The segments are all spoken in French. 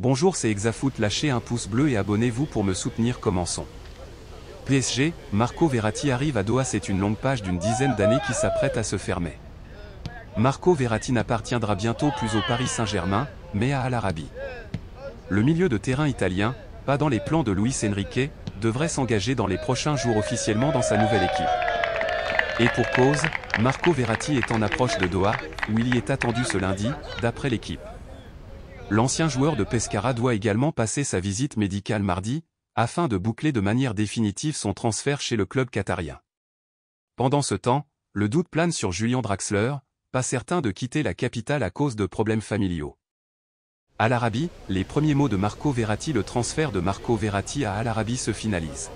Bonjour c'est Exafoot lâchez un pouce bleu et abonnez-vous pour me soutenir commençons. PSG, Marco Verratti arrive à Doha c'est une longue page d'une dizaine d'années qui s'apprête à se fermer. Marco Verratti n'appartiendra bientôt plus au Paris Saint-Germain, mais à Al Arabi. Le milieu de terrain italien, pas dans les plans de Luis Enrique, devrait s'engager dans les prochains jours officiellement dans sa nouvelle équipe. Et pour cause, Marco Verratti est en approche de Doha, où il y est attendu ce lundi, d'après l'équipe. L'ancien joueur de Pescara doit également passer sa visite médicale mardi, afin de boucler de manière définitive son transfert chez le club qatarien. Pendant ce temps, le doute plane sur Julian Draxler, pas certain de quitter la capitale à cause de problèmes familiaux. À l'Arabie, les premiers mots de Marco Verratti Le transfert de Marco Verratti à Al-Arabi se finalise.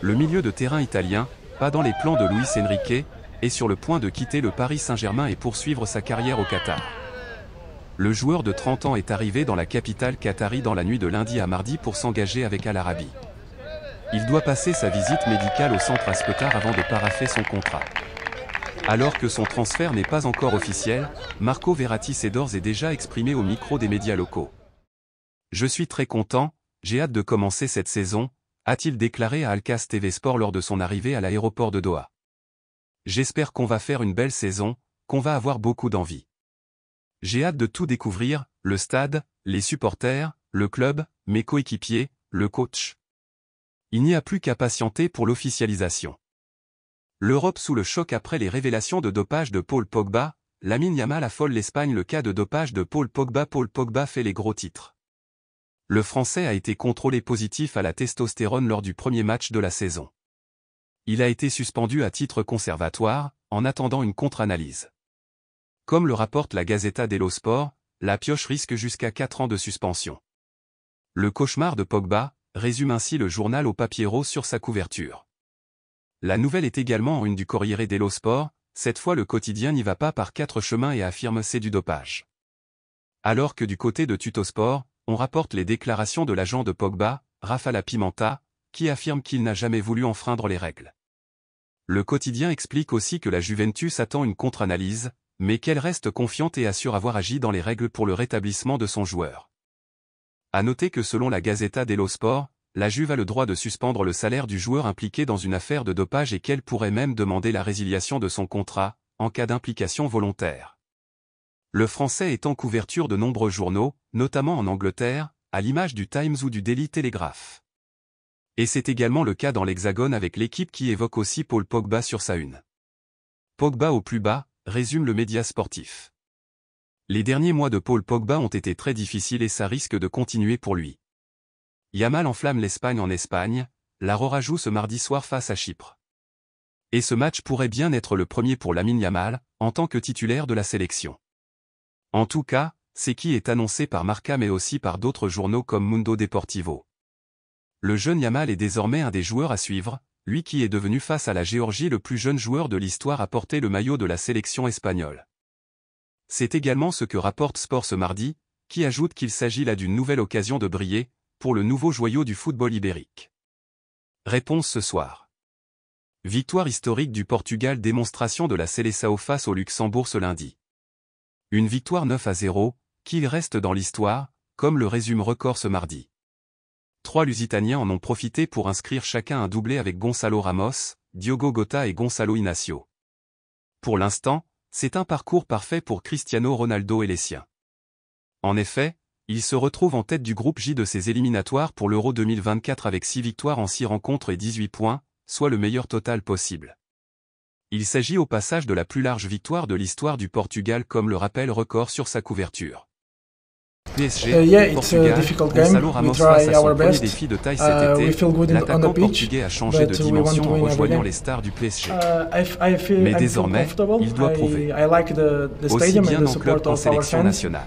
Le milieu de terrain italien, pas dans les plans de Luis Enrique, est sur le point de quitter le Paris Saint-Germain et poursuivre sa carrière au Qatar. Le joueur de 30 ans est arrivé dans la capitale qatari dans la nuit de lundi à mardi pour s'engager avec Al Arabi. Il doit passer sa visite médicale au centre Aspetar avant de paraffer son contrat. Alors que son transfert n'est pas encore officiel, Marco Verratti s'est d'ores et déjà exprimé au micro des médias locaux. Je suis très content, j'ai hâte de commencer cette saison, a-t-il déclaré à Alcas TV Sport lors de son arrivée à l'aéroport de Doha. J'espère qu'on va faire une belle saison, qu'on va avoir beaucoup d'envie. J'ai hâte de tout découvrir, le stade, les supporters, le club, mes coéquipiers, le coach. Il n'y a plus qu'à patienter pour l'officialisation. L'Europe sous le choc après les révélations de dopage de Paul Pogba, Lamine Yamal affole l'Espagne le cas de dopage de Paul Pogba. Paul Pogba fait les gros titres. Le Français a été contrôlé positif à la testostérone lors du premier match de la saison. Il a été suspendu à titre conservatoire, en attendant une contre-analyse. Comme le rapporte la Gazeta dello Sport, la pioche risque jusqu'à 4 ans de suspension. Le cauchemar de Pogba, résume ainsi le journal au papier rose sur sa couverture. La nouvelle est également en une du Corriere dello Sport, cette fois le quotidien n'y va pas par quatre chemins et affirme c'est du dopage. Alors que du côté de Tutosport, on rapporte les déclarations de l'agent de Pogba, Rafala Pimenta, qui affirme qu'il n'a jamais voulu enfreindre les règles. Le quotidien explique aussi que la Juventus attend une contre-analyse, mais qu'elle reste confiante et assure avoir agi dans les règles pour le rétablissement de son joueur. A noter que selon la Gazeta dello Sport, la Juve a le droit de suspendre le salaire du joueur impliqué dans une affaire de dopage et qu'elle pourrait même demander la résiliation de son contrat, en cas d'implication volontaire. Le français est en couverture de nombreux journaux, notamment en Angleterre, à l'image du Times ou du Daily Telegraph. Et c'est également le cas dans l'Hexagone avec l'équipe qui évoque aussi Paul Pogba sur sa une. Pogba au plus bas, résume le média sportif. Les derniers mois de Paul Pogba ont été très difficiles et ça risque de continuer pour lui. Yamal enflamme l'Espagne en Espagne, la Rora joue ce mardi soir face à Chypre. Et ce match pourrait bien être le premier pour Lamine Yamal, en tant que titulaire de la sélection. En tout cas, c'est qui est annoncé par Marca mais aussi par d'autres journaux comme Mundo Deportivo. Le jeune Yamal est désormais un des joueurs à suivre, lui qui est devenu face à la Géorgie le plus jeune joueur de l'histoire à porter le maillot de la sélection espagnole. C'est également ce que rapporte Sport ce mardi, qui ajoute qu'il s'agit là d'une nouvelle occasion de briller, pour le nouveau joyau du football ibérique. Réponse ce soir. Victoire historique du Portugal démonstration de la Seleção face au Luxembourg ce lundi. Une victoire 9 à 0, qu'il reste dans l'histoire, comme le résume Record ce mardi. Trois Lusitaniens en ont profité pour inscrire chacun un doublé avec Gonzalo Ramos, Diogo Gota et Gonzalo Inacio. Pour l'instant, c'est un parcours parfait pour Cristiano Ronaldo et les siens. En effet, il se retrouve en tête du groupe J de ses éliminatoires pour l'Euro 2024 avec 6 victoires en 6 rencontres et 18 points, soit le meilleur total possible. Il s'agit au passage de la plus large victoire de l'histoire du Portugal comme le rappelle record sur sa couverture. PSG, uh, yeah, it's uh, a difficult game. We try our best. Uh, we feel good in, on the pitch, but we want to win every game. Uh, Mais désormais, il doit prouver. aussi bien en club qu'en sélection nationale.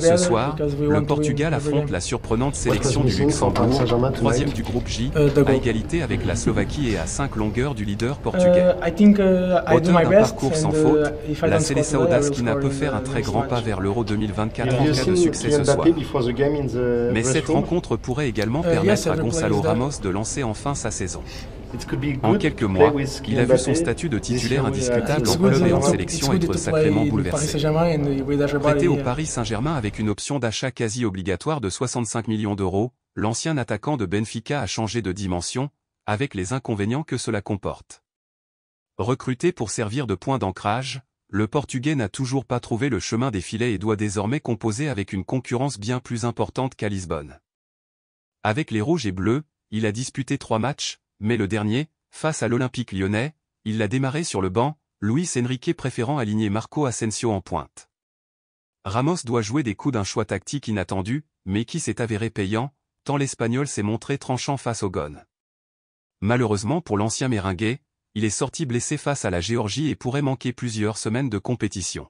Ce soir, le Portugal affronte la surprenante sélection du Luxembourg, troisième du groupe J, uh, à égalité avec la Slovaquie et à cinq longueurs du leader portugais. Uh, Auteur d'un parcours sans faute, la qui n'a peut faire un très grand pas vers l'Euro 2024 mais cette rencontre pourrait également euh, permettre à Gonzalo Ramos de lancer enfin sa saison. En quelques mois, il a vu son statut de titulaire indiscutable en club et en sélection être sacrément bouleversé. Prêté au Paris Saint-Germain avec une option d'achat quasi obligatoire de 65 millions d'euros, l'ancien attaquant de Benfica a changé de dimension, avec les inconvénients que cela comporte. Recruté pour servir de point d'ancrage, le Portugais n'a toujours pas trouvé le chemin des filets et doit désormais composer avec une concurrence bien plus importante qu'à Lisbonne. Avec les Rouges et Bleus, il a disputé trois matchs, mais le dernier, face à l'Olympique lyonnais, il l'a démarré sur le banc, Luis Enrique préférant aligner Marco Asensio en pointe. Ramos doit jouer des coups d'un choix tactique inattendu, mais qui s'est avéré payant, tant l'Espagnol s'est montré tranchant face au Gone. Malheureusement pour l'ancien Meringuet, il est sorti blessé face à la Géorgie et pourrait manquer plusieurs semaines de compétition.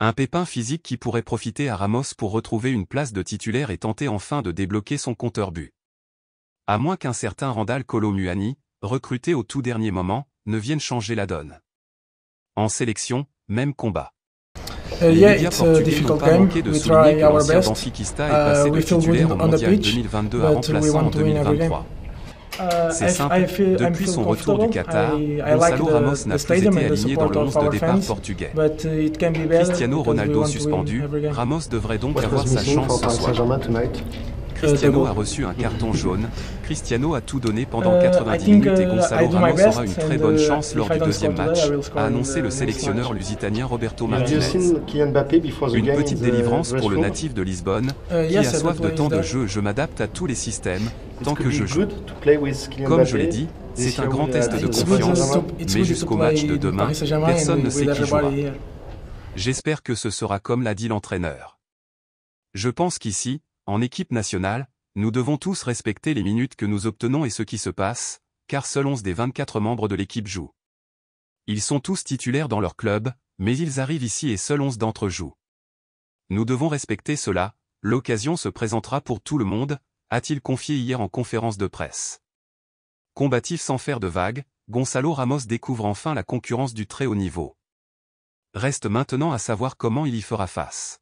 Un pépin physique qui pourrait profiter à Ramos pour retrouver une place de titulaire et tenter enfin de débloquer son compteur but. À moins qu'un certain Randall Colomuani, recruté au tout dernier moment, ne vienne changer la donne. En sélection, même combat. Les euh, C'est simple, depuis son retour du Qatar, Gonzalo Ramos n'a plus été aligné dans le 11 de départ portugais. Cristiano Ronaldo suspendu, Ramos devrait donc avoir sa chance ce soir. Cristiano a reçu un carton jaune. Cristiano a tout donné pendant 90 euh, minutes et uh, Gonzalo Ramos aura une très bonne uh, chance lors du deuxième match, a annoncé le sélectionneur lusitanien Roberto Martinez. Une petite délivrance pour le natif de Lisbonne, uh, qui a soif de temps de jeu. Je m'adapte à tous les systèmes, tant que je joue. Comme je l'ai dit, c'est un grand test de confiance, mais jusqu'au match de demain, personne ne sait qui jouera. J'espère que ce sera comme l'a dit l'entraîneur. Je pense qu'ici, en équipe nationale, nous devons tous respecter les minutes que nous obtenons et ce qui se passe, car seuls 11 des 24 membres de l'équipe jouent. Ils sont tous titulaires dans leur club, mais ils arrivent ici et seuls 11 d'entre eux jouent. Nous devons respecter cela, l'occasion se présentera pour tout le monde, a-t-il confié hier en conférence de presse. Combatif sans faire de vagues, Gonzalo Ramos découvre enfin la concurrence du très haut niveau. Reste maintenant à savoir comment il y fera face.